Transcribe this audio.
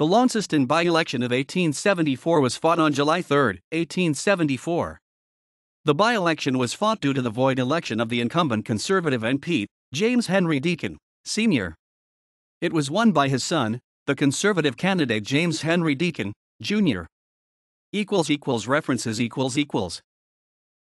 The Launceston by election of 1874 was fought on July 3, 1874. The by election was fought due to the void election of the incumbent Conservative MP, James Henry Deacon, Sr. It was won by his son, the Conservative candidate James Henry Deacon, Jr. Equals equals references equals equals